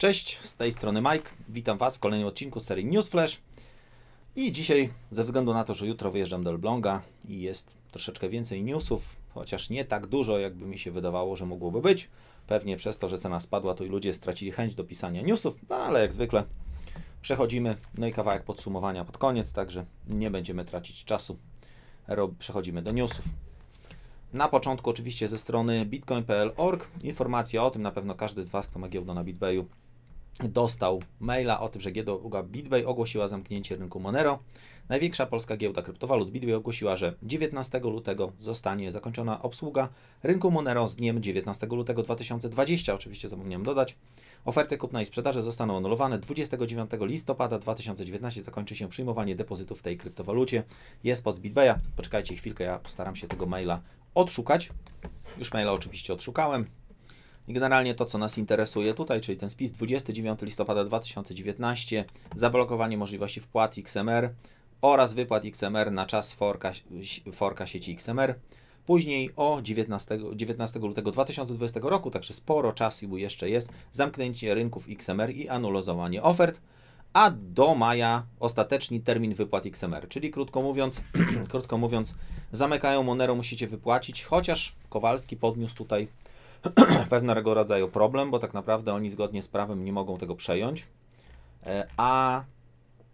Cześć, z tej strony Mike. Witam Was w kolejnym odcinku serii Newsflash. I dzisiaj, ze względu na to, że jutro wyjeżdżam do Elbląga i jest troszeczkę więcej newsów, chociaż nie tak dużo, jakby mi się wydawało, że mogłoby być. Pewnie przez to, że cena spadła, to i ludzie stracili chęć do pisania newsów, no ale jak zwykle przechodzimy. No i kawałek podsumowania pod koniec, także nie będziemy tracić czasu. Przechodzimy do newsów. Na początku oczywiście ze strony bitcoin.pl.org informacja o tym, na pewno każdy z Was, kto ma giełdę na BitBayu, dostał maila o tym, że giełda BitBay ogłosiła zamknięcie rynku Monero. Największa polska giełda kryptowalut BitBay ogłosiła, że 19 lutego zostanie zakończona obsługa rynku Monero z dniem 19 lutego 2020. Oczywiście zapomniałem dodać. Oferty kupna i sprzedaży zostaną anulowane. 29 listopada 2019 zakończy się przyjmowanie depozytów w tej kryptowalucie. Jest pod BitBaya. Poczekajcie chwilkę, ja postaram się tego maila odszukać. Już maila oczywiście odszukałem. I generalnie to, co nas interesuje tutaj, czyli ten spis 29 listopada 2019, zablokowanie możliwości wpłat XMR oraz wypłat XMR na czas forka, forka sieci XMR. Później o 19, 19 lutego 2020 roku, także sporo czasu jeszcze jest, zamknięcie rynków XMR i anulozowanie ofert, a do maja ostateczny termin wypłat XMR. Czyli krótko mówiąc, krótko mówiąc zamykają Monero, musicie wypłacić, chociaż Kowalski podniósł tutaj pewnego rodzaju problem, bo tak naprawdę oni zgodnie z prawem nie mogą tego przejąć, e, a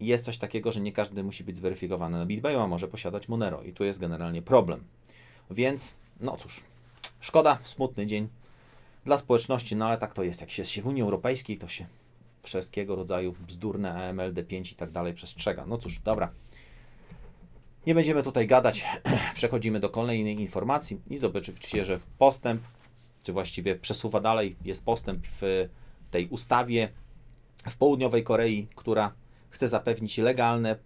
jest coś takiego, że nie każdy musi być zweryfikowany na BitBayu, a może posiadać Monero i tu jest generalnie problem. Więc, no cóż, szkoda, smutny dzień dla społeczności, no ale tak to jest. Jak się jest się w Unii Europejskiej, to się wszystkiego rodzaju bzdurne AML, 5 i tak dalej przestrzega. No cóż, dobra. Nie będziemy tutaj gadać, przechodzimy do kolejnej informacji i zobaczycie, że postęp czy właściwie przesuwa dalej, jest postęp w tej ustawie w południowej Korei, która chce zapewnić legalne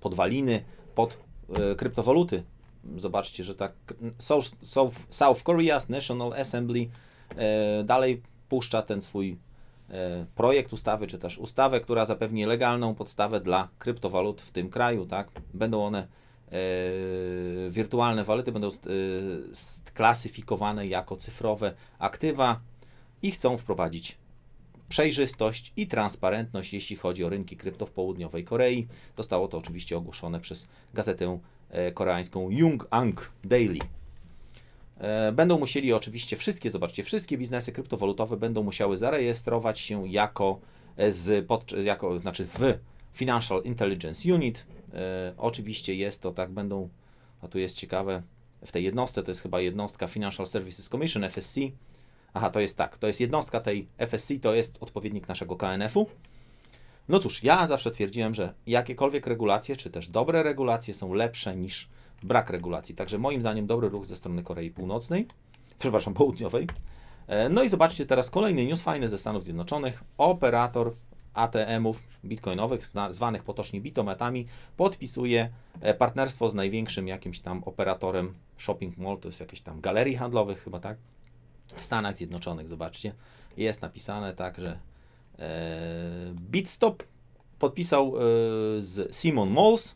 podwaliny pod e, kryptowaluty. Zobaczcie, że tak South, Korea's National Assembly e, dalej puszcza ten swój e, projekt ustawy, czy też ustawę, która zapewni legalną podstawę dla kryptowalut w tym kraju, tak? Będą one E, wirtualne walety będą e, sklasyfikowane jako cyfrowe aktywa i chcą wprowadzić przejrzystość i transparentność, jeśli chodzi o rynki krypto w południowej Korei. Zostało to oczywiście ogłoszone przez gazetę e, koreańską Jung-Ang Daily. Będą musieli oczywiście wszystkie, zobaczcie, wszystkie biznesy kryptowalutowe będą musiały zarejestrować się jako, z, pod, jako znaczy w Financial Intelligence Unit, E, oczywiście jest to, tak, będą, a tu jest ciekawe, w tej jednostce, to jest chyba jednostka Financial Services Commission, FSC. Aha, to jest tak, to jest jednostka tej FSC, to jest odpowiednik naszego KNF-u. No cóż, ja zawsze twierdziłem, że jakiekolwiek regulacje, czy też dobre regulacje są lepsze niż brak regulacji. Także moim zdaniem dobry ruch ze strony Korei Północnej, przepraszam, Południowej. E, no i zobaczcie teraz kolejny news fajny ze Stanów Zjednoczonych. Operator ATM-ów bitcoinowych, zwanych potocznie bitometami, podpisuje e, partnerstwo z największym jakimś tam operatorem shopping mall, to jest jakieś tam galerii handlowych chyba, tak? W Stanach Zjednoczonych, zobaczcie, jest napisane tak, że e, Bitstop podpisał e, z Simon Malls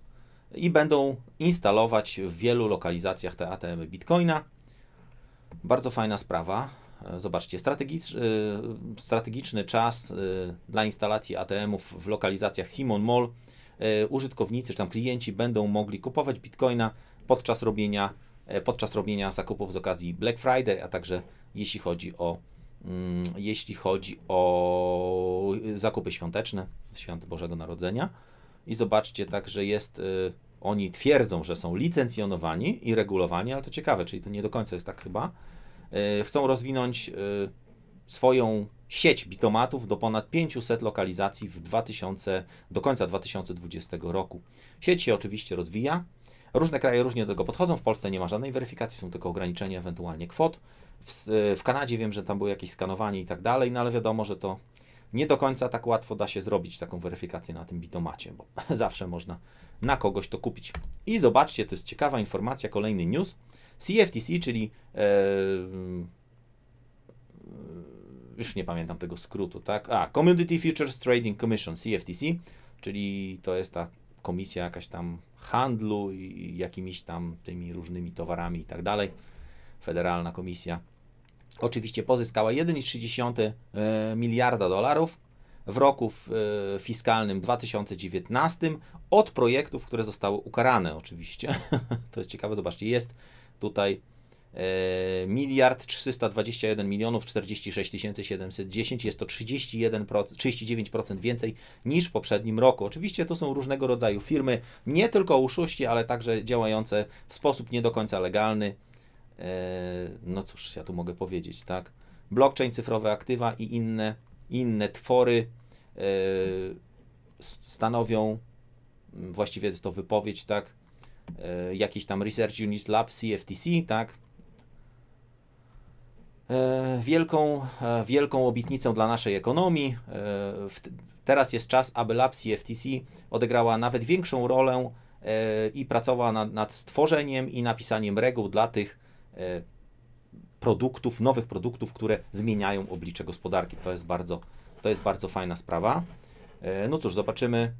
i będą instalować w wielu lokalizacjach te ATM-y bitcoina. Bardzo fajna sprawa Zobaczcie, strategicz, y, strategiczny czas y, dla instalacji ATM-ów w lokalizacjach Simon Mall. Y, użytkownicy czy tam klienci będą mogli kupować bitcoina podczas robienia, podczas robienia zakupów z okazji Black Friday, a także jeśli chodzi o mm, jeśli chodzi o zakupy świąteczne, świąt Bożego Narodzenia. I zobaczcie także jest, oni twierdzą, że są licencjonowani i regulowani, ale to ciekawe, czyli to nie do końca jest tak chyba. E, chcą rozwinąć e, swoją sieć bitomatów do ponad 500 lokalizacji w 2000, do końca 2020 roku. Sieć się oczywiście rozwija. Różne kraje różnie do tego podchodzą. W Polsce nie ma żadnej weryfikacji, są tylko ograniczenia ewentualnie kwot. W, e, w Kanadzie wiem, że tam było jakieś skanowanie i tak dalej, no ale wiadomo, że to nie do końca tak łatwo da się zrobić taką weryfikację na tym bitomacie, bo zawsze można na kogoś to kupić. I zobaczcie, to jest ciekawa informacja, kolejny news. CFTC, czyli e, e, już nie pamiętam tego skrótu, tak? A, Community Futures Trading Commission, CFTC, czyli to jest ta komisja jakaś tam handlu i jakimiś tam tymi różnymi towarami i tak dalej. Federalna komisja Oczywiście pozyskała 1,3 e, miliarda dolarów w roku e, fiskalnym 2019 od projektów, które zostały ukarane oczywiście. to jest ciekawe, zobaczcie, jest tutaj e, miliard 321 milionów 46 710 jest to 31%, 39% więcej niż w poprzednim roku. Oczywiście to są różnego rodzaju firmy, nie tylko uszuści, ale także działające w sposób nie do końca legalny. E, no cóż, ja tu mogę powiedzieć, tak? Blockchain, cyfrowe aktywa i inne, inne twory e, stanowią, mm, właściwie jest to wypowiedź, tak? E, jakiś tam Research Unit Lab, CFTC, tak? wielką, wielką obietnicą dla naszej ekonomii. Teraz jest czas, aby Lab CFTC odegrała nawet większą rolę i pracowała nad, nad, stworzeniem i napisaniem reguł dla tych E, produktów, nowych produktów, które zmieniają oblicze gospodarki. To jest bardzo, to jest bardzo fajna sprawa. E, no cóż, zobaczymy,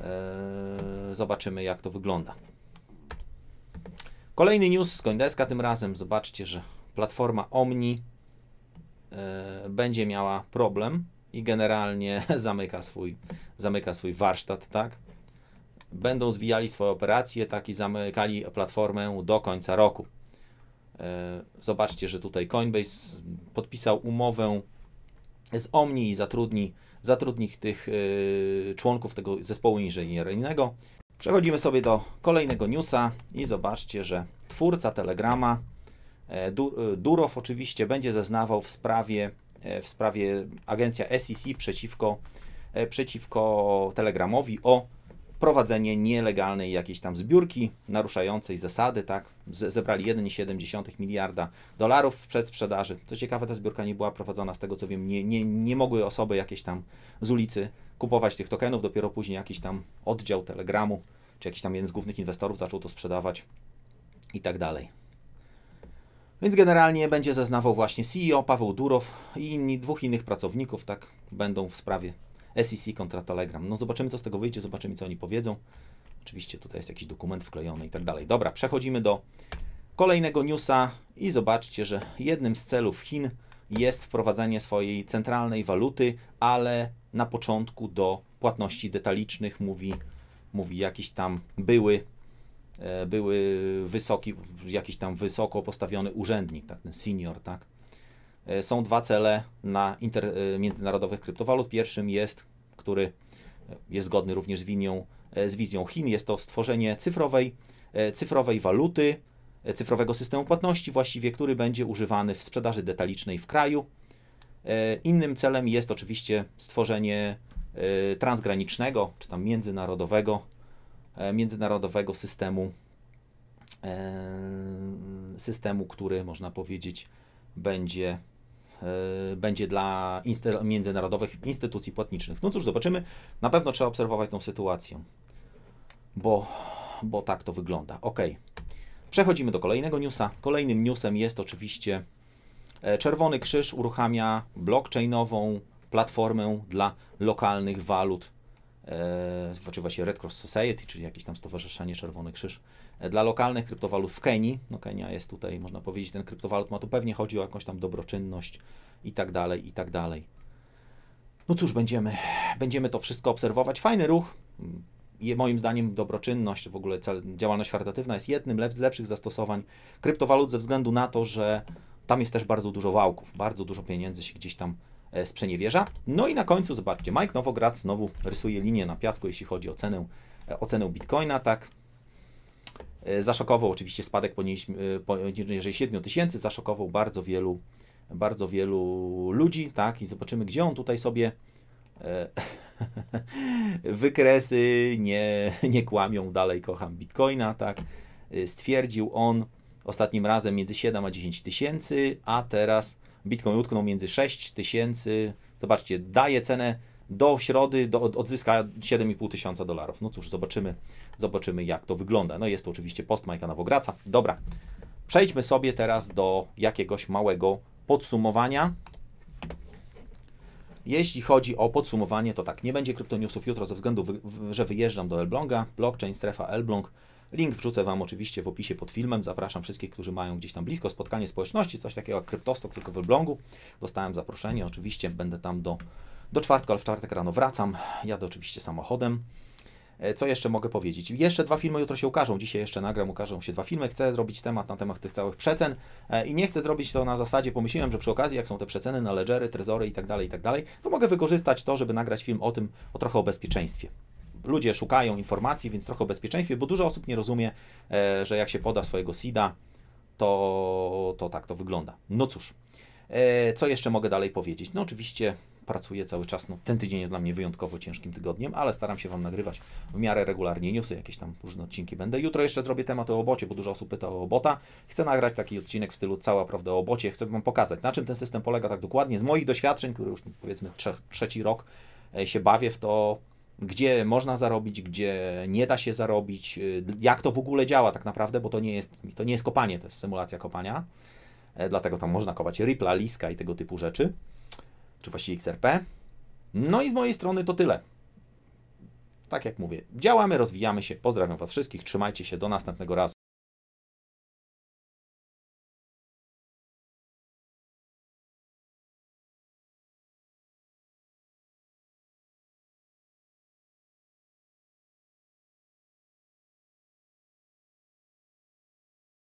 e, zobaczymy jak to wygląda. Kolejny news z Coindeska tym razem. Zobaczcie, że platforma Omni będzie miała problem i generalnie zamyka swój, zamyka swój warsztat, tak? Będą zwijali swoje operacje, tak i zamykali platformę do końca roku. E, zobaczcie, że tutaj Coinbase podpisał umowę z Omni i zatrudni, zatrudni tych e, członków tego zespołu inżynieryjnego. Przechodzimy sobie do kolejnego newsa i zobaczcie, że twórca Telegrama, e, Durow oczywiście, będzie zeznawał w sprawie, w sprawie agencja SEC przeciwko, przeciwko Telegramowi o prowadzenie nielegalnej jakiejś tam zbiórki naruszającej zasady, tak? Zebrali 1,7 miliarda dolarów przed sprzedaży. Co ciekawe, ta zbiórka nie była prowadzona, z tego co wiem, nie, nie, nie mogły osoby jakieś tam z ulicy kupować tych tokenów, dopiero później jakiś tam oddział Telegramu, czy jakiś tam jeden z głównych inwestorów zaczął to sprzedawać i tak dalej. Więc generalnie będzie zeznawał właśnie CEO Paweł Durow i inni, dwóch innych pracowników, tak, będą w sprawie SEC kontra Telegram. No zobaczymy, co z tego wyjdzie, zobaczymy, co oni powiedzą. Oczywiście tutaj jest jakiś dokument wklejony i tak dalej. Dobra, przechodzimy do kolejnego newsa i zobaczcie, że jednym z celów Chin jest wprowadzenie swojej centralnej waluty, ale na początku do płatności detalicznych mówi, mówi jakiś tam były e, były wysoki, jakiś tam wysoko postawiony urzędnik, tak, ten senior, tak, E, są dwa cele na inter, e, międzynarodowych kryptowalut. Pierwszym jest, który e, jest zgodny również z, winią, z wizją Chin, jest to stworzenie cyfrowej, cyfrowej waluty, cyfrowego systemu płatności właściwie, który będzie używany w sprzedaży detalicznej w kraju. Innym celem jest oczywiście stworzenie transgranicznego, czy tam międzynarodowego, międzynarodowego systemu, systemu, który można powiedzieć będzie E, będzie dla międzynarodowych instytucji płatniczych. No cóż, zobaczymy. Na pewno trzeba obserwować tą sytuację, bo, bo tak to wygląda. Ok. Przechodzimy do kolejnego newsa. Kolejnym newsem jest oczywiście e, Czerwony Krzyż uruchamia blockchainową platformę dla lokalnych walut czy właśnie Red Cross Society, czyli jakieś tam Stowarzyszenie Czerwony Krzyż, e, dla lokalnych kryptowalut w Kenii. No Kenia jest tutaj, można powiedzieć, ten kryptowalut ma tu pewnie chodzi o jakąś tam dobroczynność i tak dalej, i tak dalej. No cóż, będziemy, będziemy to wszystko obserwować. Fajny ruch. moim zdaniem dobroczynność, w ogóle działalność charytatywna jest jednym z lepszych zastosowań kryptowalut ze względu na to, że tam jest też bardzo dużo wałków, bardzo dużo pieniędzy się gdzieś tam E, sprzeniewierza. No i na końcu, zobaczcie, Mike Nowograd znowu rysuje linię na piasku, jeśli chodzi o cenę, e, o cenę bitcoina, tak. E, zaszokował oczywiście spadek poniżej 7 tysięcy, zaszokował bardzo wielu, bardzo wielu ludzi, tak, i zobaczymy, gdzie on tutaj sobie wykresy nie, nie kłamią, dalej kocham bitcoina, tak, stwierdził on ostatnim razem między 7 a 10 tysięcy, a teraz Bitcoin utknął między 6 tysięcy, zobaczcie, daje cenę do środy do, odzyska 7,5 tysiąca dolarów. No cóż, zobaczymy, zobaczymy jak to wygląda. No jest to oczywiście post Majka Nowograca. Dobra, przejdźmy sobie teraz do jakiegoś małego podsumowania. Jeśli chodzi o podsumowanie, to tak, nie będzie kryptoniusów jutro ze względu, że wyjeżdżam do Elbląga, blockchain, strefa Elbląg, Link wrzucę Wam oczywiście w opisie pod filmem. Zapraszam wszystkich, którzy mają gdzieś tam blisko spotkanie społeczności, coś takiego jak Kryptostok, tylko w Elblągu. Dostałem zaproszenie, oczywiście będę tam do, do czwartku, ale w czwartek rano wracam. Jadę oczywiście samochodem. E, co jeszcze mogę powiedzieć? Jeszcze dwa filmy jutro się ukażą. Dzisiaj jeszcze nagram, ukażą się dwa filmy. Chcę zrobić temat na temat tych całych przecen e, i nie chcę zrobić to na zasadzie, pomyślałem, że przy okazji, jak są te przeceny na ledżery, trezory i tak dalej, i tak dalej, to mogę wykorzystać to, żeby nagrać film o tym, o trochę o bezpieczeństwie ludzie szukają informacji, więc trochę o bezpieczeństwie, bo dużo osób nie rozumie, e, że jak się poda swojego SIDA, to, to tak to wygląda. No cóż, e, co jeszcze mogę dalej powiedzieć? No oczywiście pracuję cały czas, no ten tydzień jest dla mnie wyjątkowo ciężkim tygodniem, ale staram się Wam nagrywać w miarę regularnie newsy, jakieś tam różne odcinki będę. Jutro jeszcze zrobię temat o obocie, bo dużo osób pyta o obota. Chcę nagrać taki odcinek w stylu cała prawda o obocie, chcę Wam pokazać, na czym ten system polega tak dokładnie. Z moich doświadczeń, które już powiedzmy trzech, trzeci rok e, się bawię w to, gdzie można zarobić, gdzie nie da się zarobić, y, jak to w ogóle działa tak naprawdę, bo to nie jest, to nie jest kopanie, to jest symulacja kopania, e, dlatego tam można kopać Ripple, Liska i tego typu rzeczy, czy właściwie XRP. No i z mojej strony to tyle. Tak jak mówię, działamy, rozwijamy się. Pozdrawiam Was wszystkich, trzymajcie się, do następnego razu.